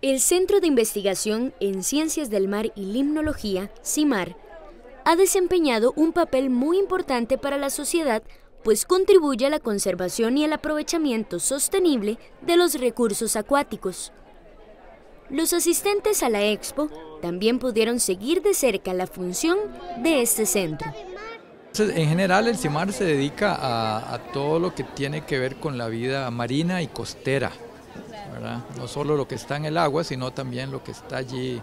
El Centro de Investigación en Ciencias del Mar y Limnología, CIMAR, ha desempeñado un papel muy importante para la sociedad, pues contribuye a la conservación y el aprovechamiento sostenible de los recursos acuáticos. Los asistentes a la expo también pudieron seguir de cerca la función de este centro. En general el CIMAR se dedica a todo lo que tiene que ver con la vida marina y costera. No solo lo que está en el agua, sino también lo que está allí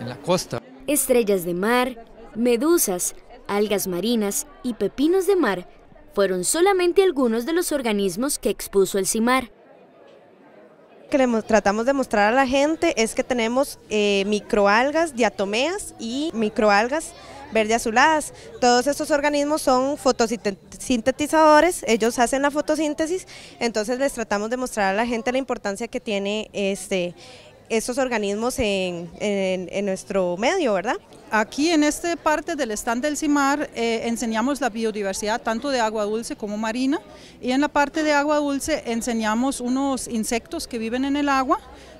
en la costa. Estrellas de mar, medusas, algas marinas y pepinos de mar fueron solamente algunos de los organismos que expuso el CIMAR. que tratamos de mostrar a la gente es que tenemos eh, microalgas diatomeas y microalgas verde azuladas. Todos estos organismos son fotosintetizadores, ellos hacen la fotosíntesis, entonces les tratamos de mostrar a la gente la importancia que tiene este estos organismos en, nuestro medio, ¿verdad? Aquí en esta parte del stand del CIMAR eh, enseñamos la biodiversidad tanto de agua dulce como marina y en la parte de agua dulce enseñamos unos insectos que viven en el agua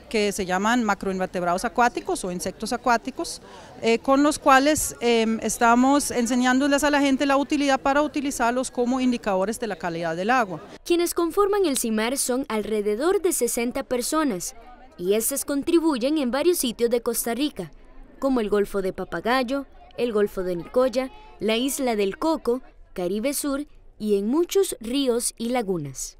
que se llaman macroinvertebrados acuáticos o insectos acuáticos, eh, con los cuales em, estamos enseñándoles a la gente la utilidad para utilizarlos como indicadores de la calidad del agua. Quienes conforman el CIMAR son alrededor de 60 personas, y estas contribuyen en varios sitios de Costa Rica, como el Golfo de Papagayo, el Golfo de Nicoya, la Isla del Coco, Caribe Sur y en muchos ríos y lagunas.